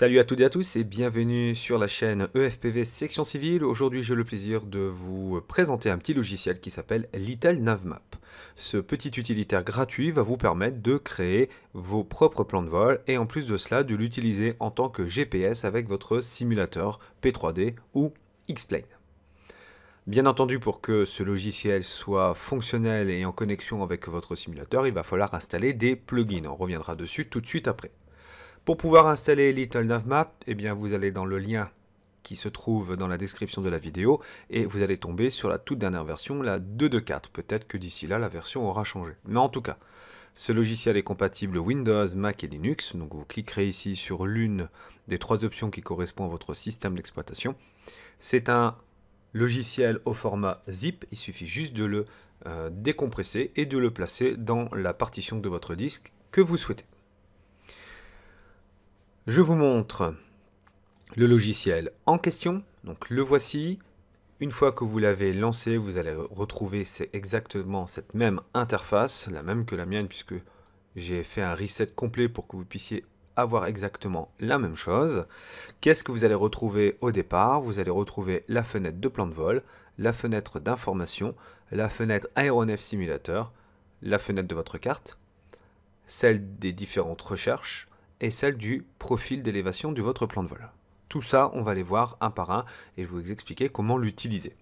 Salut à toutes et à tous et bienvenue sur la chaîne EFPV Section Civile. Aujourd'hui j'ai le plaisir de vous présenter un petit logiciel qui s'appelle Little Navmap. Ce petit utilitaire gratuit va vous permettre de créer vos propres plans de vol et en plus de cela de l'utiliser en tant que GPS avec votre simulateur P3D ou X-Plane. Bien entendu, pour que ce logiciel soit fonctionnel et en connexion avec votre simulateur, il va falloir installer des plugins. On reviendra dessus tout de suite après. Pour pouvoir installer Little NavMap, eh bien vous allez dans le lien qui se trouve dans la description de la vidéo et vous allez tomber sur la toute dernière version, la 2.2.4. Peut-être que d'ici là, la version aura changé. Mais en tout cas, ce logiciel est compatible Windows, Mac et Linux. Donc vous cliquerez ici sur l'une des trois options qui correspond à votre système d'exploitation. C'est un logiciel au format zip. Il suffit juste de le euh, décompresser et de le placer dans la partition de votre disque que vous souhaitez. Je vous montre le logiciel en question. Donc le voici. Une fois que vous l'avez lancé, vous allez retrouver exactement cette même interface, la même que la mienne puisque j'ai fait un reset complet pour que vous puissiez avoir exactement la même chose. Qu'est-ce que vous allez retrouver au départ Vous allez retrouver la fenêtre de plan de vol, la fenêtre d'information, la fenêtre aéronef simulateur, la fenêtre de votre carte, celle des différentes recherches, et celle du profil d'élévation de votre plan de vol. Tout ça, on va les voir un par un et je vais vous expliquer comment l'utiliser.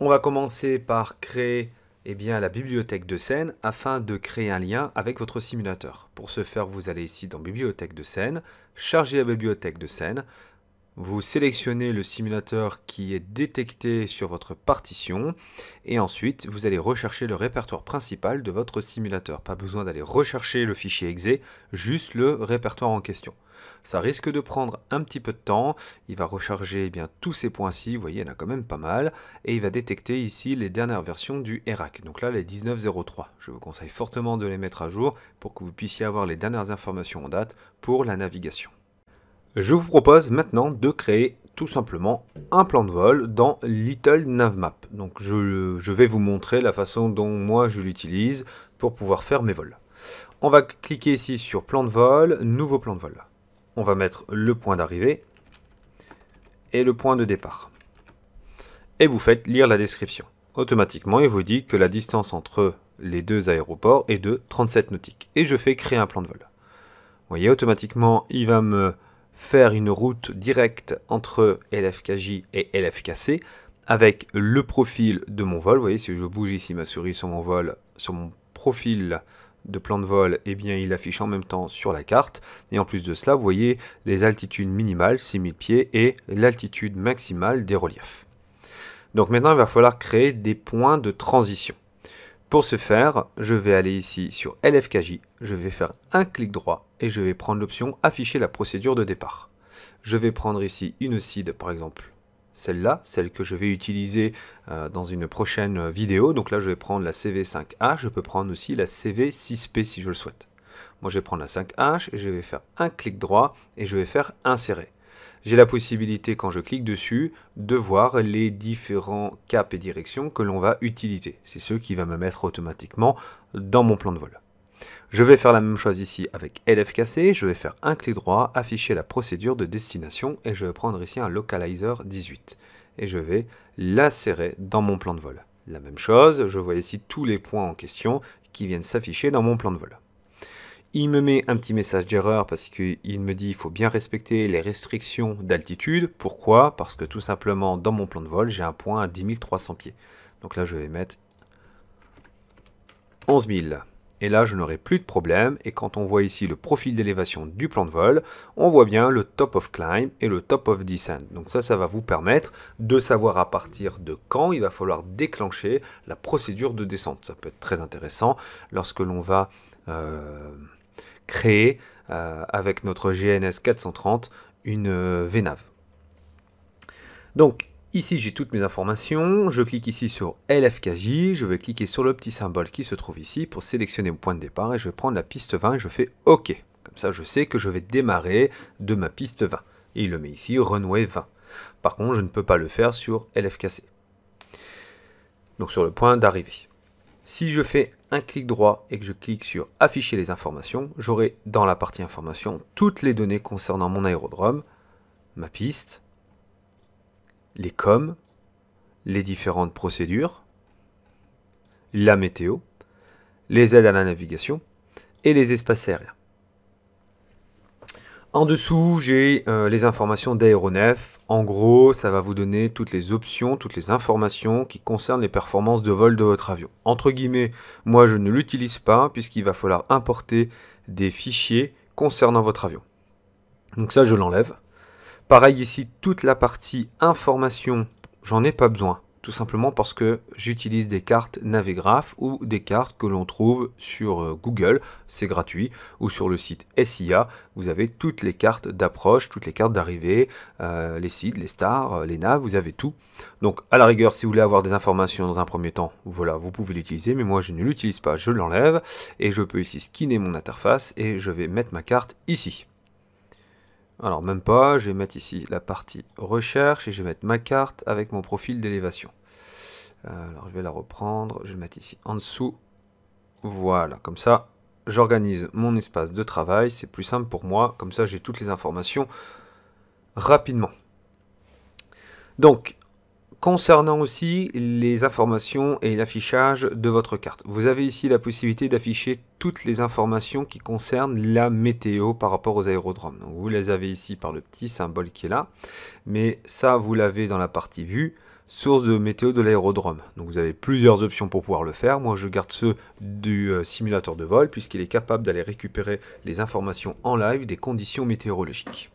On va commencer par créer eh bien, la bibliothèque de scène afin de créer un lien avec votre simulateur. Pour ce faire, vous allez ici dans Bibliothèque de scène, charger la bibliothèque de scène vous sélectionnez le simulateur qui est détecté sur votre partition et ensuite vous allez rechercher le répertoire principal de votre simulateur. Pas besoin d'aller rechercher le fichier exe, juste le répertoire en question. Ça risque de prendre un petit peu de temps, il va recharger eh bien, tous ces points-ci, vous voyez il y en a quand même pas mal, et il va détecter ici les dernières versions du ERAC, donc là les 1903. Je vous conseille fortement de les mettre à jour pour que vous puissiez avoir les dernières informations en date pour la navigation. Je vous propose maintenant de créer tout simplement un plan de vol dans Little Navmap. Donc je, je vais vous montrer la façon dont moi je l'utilise pour pouvoir faire mes vols. On va cliquer ici sur plan de vol, nouveau plan de vol. On va mettre le point d'arrivée et le point de départ. Et vous faites lire la description. Automatiquement, il vous dit que la distance entre les deux aéroports est de 37 nautiques. Et je fais créer un plan de vol. Vous voyez, automatiquement, il va me faire une route directe entre LFKJ et LFKC avec le profil de mon vol. Vous voyez, si je bouge ici ma souris sur mon vol, sur mon profil de plan de vol, eh bien, il affiche en même temps sur la carte. Et en plus de cela, vous voyez les altitudes minimales, 6000 pieds, et l'altitude maximale des reliefs. Donc maintenant, il va falloir créer des points de transition. Pour ce faire, je vais aller ici sur LFKJ, je vais faire un clic droit et je vais prendre l'option afficher la procédure de départ. Je vais prendre ici une seed par exemple celle-là, celle que je vais utiliser euh, dans une prochaine vidéo. Donc là, je vais prendre la CV5H, je peux prendre aussi la CV6P si je le souhaite. Moi, je vais prendre la 5H et je vais faire un clic droit et je vais faire insérer. J'ai la possibilité, quand je clique dessus, de voir les différents caps et directions que l'on va utiliser. C'est ce qui va me mettre automatiquement dans mon plan de vol. Je vais faire la même chose ici avec LFKC, je vais faire un clic droit, afficher la procédure de destination et je vais prendre ici un localizer 18 et je vais l'insérer dans mon plan de vol. La même chose, je vois ici tous les points en question qui viennent s'afficher dans mon plan de vol. Il me met un petit message d'erreur parce qu'il me dit qu'il faut bien respecter les restrictions d'altitude. Pourquoi Parce que tout simplement dans mon plan de vol, j'ai un point à 10 300 pieds. Donc là, je vais mettre 11 000. Et là, je n'aurai plus de problème. Et quand on voit ici le profil d'élévation du plan de vol, on voit bien le top of climb et le top of descent. Donc ça, ça va vous permettre de savoir à partir de quand il va falloir déclencher la procédure de descente. Ça peut être très intéressant lorsque l'on va euh, créer euh, avec notre GNS 430 une VNAV. Euh, Donc Ici, j'ai toutes mes informations. Je clique ici sur LFKJ. Je vais cliquer sur le petit symbole qui se trouve ici pour sélectionner mon point de départ et je vais prendre la piste 20 et je fais OK. Comme ça, je sais que je vais démarrer de ma piste 20. Et il le met ici, Renouer 20. Par contre, je ne peux pas le faire sur LFKC. Donc sur le point d'arrivée. Si je fais un clic droit et que je clique sur afficher les informations, j'aurai dans la partie information toutes les données concernant mon aérodrome, ma piste, les coms, les différentes procédures, la météo, les aides à la navigation et les espaces aériens. En dessous, j'ai euh, les informations d'aéronef. En gros, ça va vous donner toutes les options, toutes les informations qui concernent les performances de vol de votre avion. Entre guillemets, moi je ne l'utilise pas puisqu'il va falloir importer des fichiers concernant votre avion. Donc ça, je l'enlève. Pareil ici, toute la partie information, j'en ai pas besoin. Tout simplement parce que j'utilise des cartes Navigraph ou des cartes que l'on trouve sur euh, Google, c'est gratuit, ou sur le site SIA, vous avez toutes les cartes d'approche, toutes les cartes d'arrivée, euh, les sites, les stars, euh, les naves, vous avez tout. Donc à la rigueur, si vous voulez avoir des informations dans un premier temps, voilà, vous pouvez l'utiliser, mais moi je ne l'utilise pas, je l'enlève, et je peux ici skinner mon interface, et je vais mettre ma carte ici. Alors même pas, je vais mettre ici la partie recherche et je vais mettre ma carte avec mon profil d'élévation. Euh, alors je vais la reprendre, je vais le mettre ici en dessous. Voilà, comme ça j'organise mon espace de travail, c'est plus simple pour moi, comme ça j'ai toutes les informations rapidement. Donc concernant aussi les informations et l'affichage de votre carte. Vous avez ici la possibilité d'afficher toutes les informations qui concernent la météo par rapport aux aérodromes. vous les avez ici par le petit symbole qui est là, mais ça vous l'avez dans la partie vue source de météo de l'aérodrome. Donc vous avez plusieurs options pour pouvoir le faire. Moi je garde ceux du euh, simulateur de vol puisqu'il est capable d'aller récupérer les informations en live des conditions météorologiques.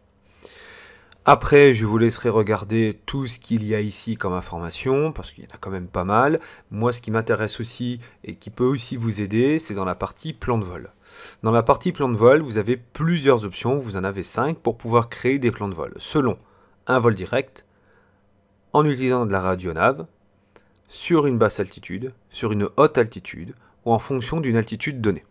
Après, je vous laisserai regarder tout ce qu'il y a ici comme information, parce qu'il y en a quand même pas mal. Moi, ce qui m'intéresse aussi et qui peut aussi vous aider, c'est dans la partie plan de vol. Dans la partie plan de vol, vous avez plusieurs options, vous en avez 5 pour pouvoir créer des plans de vol, selon un vol direct, en utilisant de la radionave, sur une basse altitude, sur une haute altitude, ou en fonction d'une altitude donnée.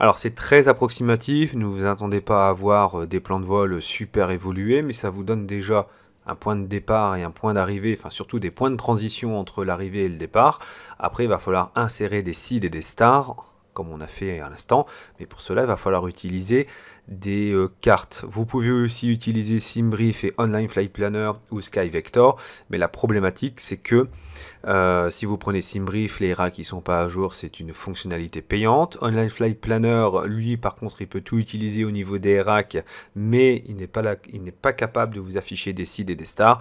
Alors c'est très approximatif, ne vous attendez pas à avoir euh, des plans de vol super évolués, mais ça vous donne déjà un point de départ et un point d'arrivée, enfin surtout des points de transition entre l'arrivée et le départ. Après, il va falloir insérer des seeds et des stars comme on a fait à l'instant. Mais pour cela, il va falloir utiliser des euh, cartes. Vous pouvez aussi utiliser Simbrief et Online Flight Planner ou SkyVector, Mais la problématique, c'est que euh, si vous prenez Simbrief, les racks qui sont pas à jour, c'est une fonctionnalité payante. Online Flight Planner, lui, par contre, il peut tout utiliser au niveau des racks, mais il n'est pas, pas capable de vous afficher des sites et des stars.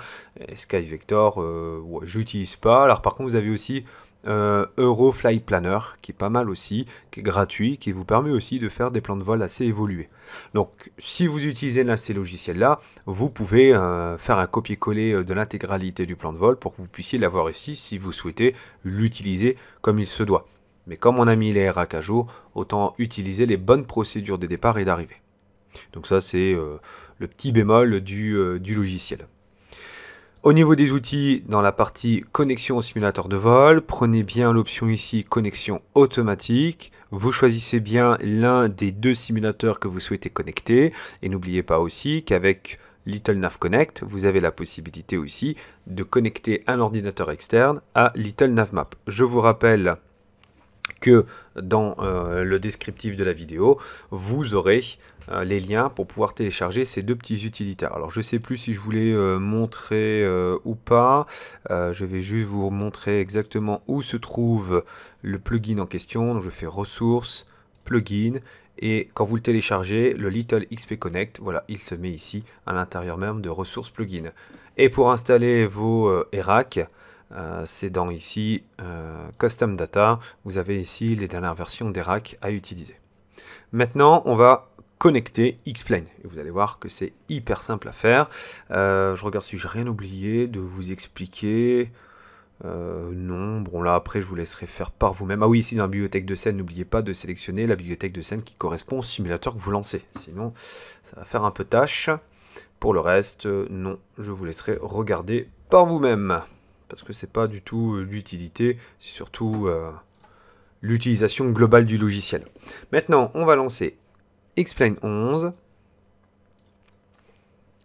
SkyVector, Sky Vector, euh, j'utilise pas. Alors par contre, vous avez aussi euh, Eurofly Planner, qui est pas mal aussi, qui est gratuit, qui vous permet aussi de faire des plans de vol assez évolués. Donc, si vous utilisez ces logiciels-là, vous pouvez euh, faire un copier-coller euh, de l'intégralité du plan de vol pour que vous puissiez l'avoir ici si vous souhaitez l'utiliser comme il se doit. Mais comme on a mis les RAC à jour, autant utiliser les bonnes procédures de départ et d'arrivée. Donc ça, c'est le petit bémol du logiciel. Au niveau des outils, dans la partie connexion au simulateur de vol, prenez bien l'option ici connexion automatique. Vous choisissez bien l'un des deux simulateurs que vous souhaitez connecter. Et n'oubliez pas aussi qu'avec Little Nav Connect, vous avez la possibilité aussi de connecter un ordinateur externe à Little Nav Map. Je vous rappelle que dans euh, le descriptif de la vidéo, vous aurez euh, les liens pour pouvoir télécharger ces deux petits utilitaires. Alors je ne sais plus si je voulais euh, montrer ou pas, je vais juste vous montrer exactement où se trouve le plugin en question. Donc je fais ressources, plugin, et quand vous le téléchargez, le Little XP Connect, voilà, il se met ici à l'intérieur même de ressources plugin. Et pour installer vos ERAC, euh, c'est dans ici euh, Custom Data, vous avez ici les dernières versions des racks à utiliser. Maintenant, on va connecter Xplain. Et vous allez voir que c'est hyper simple à faire. Euh, je regarde si j'ai rien oublié de vous expliquer. non, bon là après je vous laisserai faire par vous-même. Ah oui, ici dans la bibliothèque de scène, n'oubliez pas de sélectionner la bibliothèque de scène qui correspond au simulateur que vous lancez. Sinon, ça va faire un peu tâche. Pour le reste, non, je vous laisserai regarder par vous-même parce que c'est pas du tout euh, l'utilité, c'est surtout euh, l'utilisation globale du logiciel. Maintenant, on va lancer Explain 11.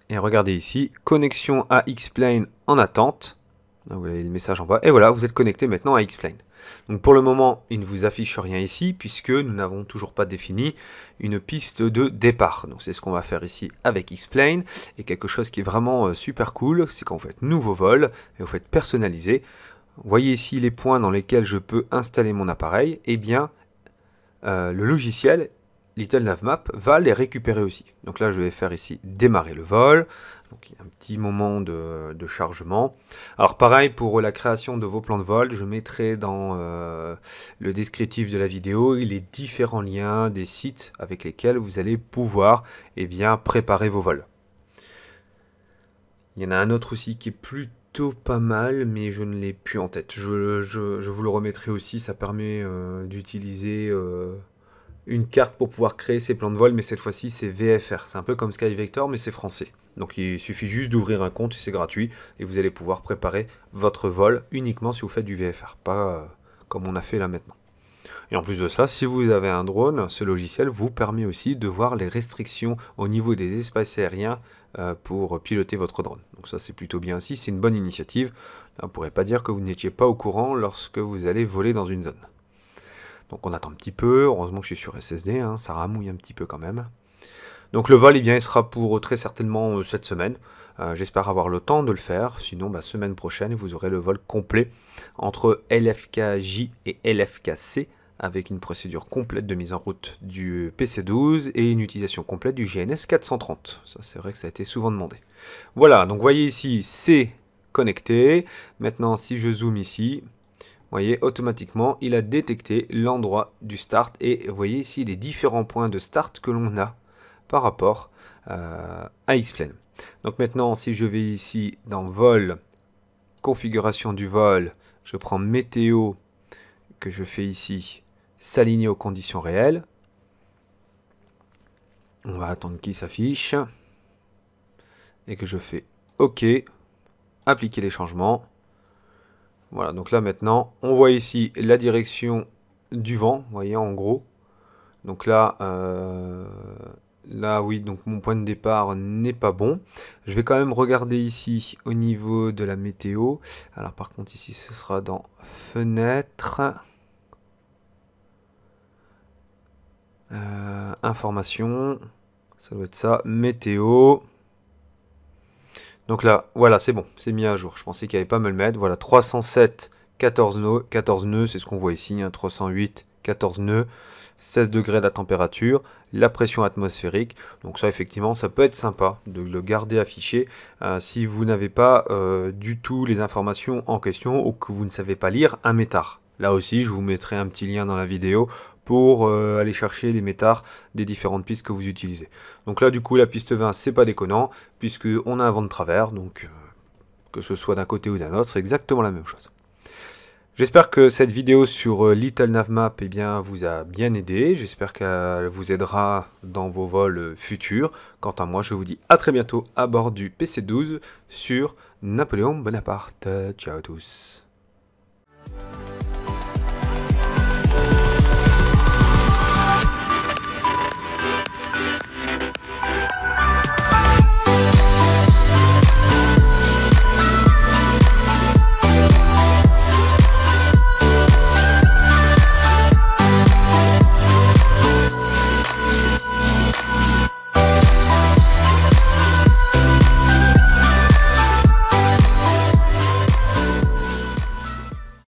Et regardez ici, connexion à Explain en attente. vous avez le message en bas. Et voilà, vous êtes connecté maintenant à Explain. Donc pour le moment, il ne vous affiche rien ici puisque nous n'avons toujours pas défini une piste de départ. Donc c'est ce qu'on va faire ici avec X-Plane. Et quelque chose qui est vraiment euh, super cool, c'est quand vous faites nouveau vol et vous faites personnaliser. Vous voyez ici les points dans lesquels je peux installer mon appareil. Eh bien, euh, le logiciel Little Map va les récupérer aussi. Donc là, je vais faire ici démarrer le vol. Donc il y a un petit moment de, chargement. Alors pareil pour la création de vos plans de vol, je mettrai dans euh, le descriptif de la vidéo les différents liens des sites avec lesquels vous allez pouvoir eh bien, préparer vos vols. Il y en a un autre aussi qui est plutôt pas mal, mais je ne l'ai plus en tête. Je, vous le remettrai aussi, ça permet euh, d'utiliser euh, une carte pour pouvoir créer ses plans de vol, mais cette fois-ci c'est VFR. C'est un peu comme Sky Vector, mais c'est français. Donc il suffit juste d'ouvrir un compte, c'est gratuit, et vous allez pouvoir préparer votre vol uniquement si vous faites du VFR, pas euh, comme on a fait là maintenant. Et en plus de ça, si vous avez un drone, ce logiciel vous permet aussi de voir les restrictions au niveau des espaces aériens euh, pour piloter votre drone. Donc ça c'est plutôt bien aussi, c'est une bonne initiative. On ne pourrait pas dire que vous n'étiez pas au courant lorsque vous allez voler dans une zone. Donc on attend un petit peu. Heureusement que je suis sur SSD, hein, ça ramouille un petit peu quand même. Donc le vol, eh bien, il sera pour euh, très certainement euh, cette semaine. Euh, j'espère avoir le temps de le faire. Sinon, bah, semaine prochaine, vous aurez le vol complet entre LFKJ et LFKC avec une procédure complète de mise en route du PC12 et une utilisation complète du GNS 430. Ça, c'est vrai que ça a été souvent demandé. Voilà, donc voyez ici, c'est connecté. Maintenant, si je zoome ici, vous voyez, automatiquement, il a détecté l'endroit du start et vous voyez ici les différents points de start que l'on a par rapport euh, à à plane Donc maintenant, si je vais ici dans vol, configuration du vol, je prends météo que je fais ici, s'aligner aux conditions réelles. On va attendre qu'il s'affiche et que je fais OK, appliquer les changements. Voilà, donc là maintenant, on voit ici la direction du vent, vous voyez en gros. Donc là, euh, là oui, donc mon point de départ n'est pas bon. Je vais quand même regarder ici au niveau de la météo. Alors par contre ici, ce sera dans fenêtre. Euh, information, ça doit être ça, météo. Donc là, voilà, c'est bon, c'est mis à jour. Je pensais qu'il n'y avait pas me le mettre. Voilà, 307, 14 nœuds, 14 nœuds, c'est ce qu'on voit ici, 308, hein, 14 nœuds, 16 degrés de la température, la pression atmosphérique. Donc ça, effectivement, ça peut être sympa de le garder affiché hein, si vous n'avez pas euh, du tout les informations en question ou que vous ne savez pas lire un métard. Là aussi, je vous mettrai un petit lien dans la vidéo pour euh, aller chercher les métards des différentes pistes que vous utilisez. Donc là, du coup, la piste 20, c'est pas déconnant, puisqu'on a un vent de travers, donc euh, que ce soit d'un côté ou d'un autre, c'est exactement la même chose. J'espère que cette vidéo sur euh, Little Navmap eh bien, vous a bien aidé. J'espère qu'elle vous aidera dans vos vols futurs. Quant à moi, je vous dis à très bientôt à bord du PC-12 sur Napoléon Bonaparte. Ciao à tous.